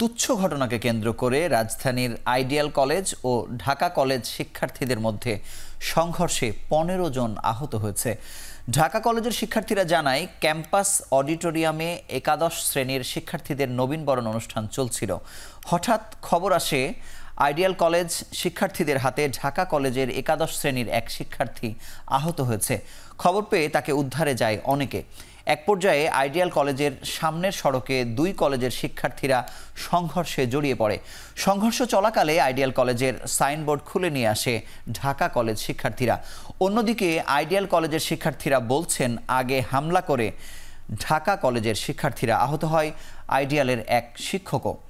তুচ্ছ ঘটনাকে কেন্দ্র করে রাজধানীর আইডিয়াল কলেজ ও ঢাকা কলেজ শিক্ষার্থীদের মধ্যে সংঘর্ষে পনেরো জন আহত হয়েছে ঢাকা কলেজের শিক্ষার্থীরা জানায় ক্যাম্পাস অডিটোরিয়ামে একাদশ শ্রেণীর শিক্ষার্থীদের নবীনবরণ অনুষ্ঠান চলছিল হঠাৎ খবর আসে আইডিয়াল কলেজ শিক্ষার্থীদের হাতে ঢাকা কলেজের একাদশ শ্রেণীর এক শিক্ষার্থী আহত হয়েছে খবর পেয়ে তাকে উদ্ধারে যায় অনেকে এক পর্যায়ে আইডিয়াল কলেজের সামনের সড়কে দুই কলেজের শিক্ষার্থীরা সংঘর্ষে জড়িয়ে পড়ে সংঘর্ষ চলাকালে আইডিয়াল কলেজের সাইনবোর্ড খুলে নিয়ে আসে ঢাকা কলেজ শিক্ষার্থীরা অন্যদিকে আইডিয়াল কলেজের শিক্ষার্থীরা বলছেন আগে হামলা করে ঢাকা কলেজের শিক্ষার্থীরা আহত হয় আইডিয়ালের এক শিক্ষকও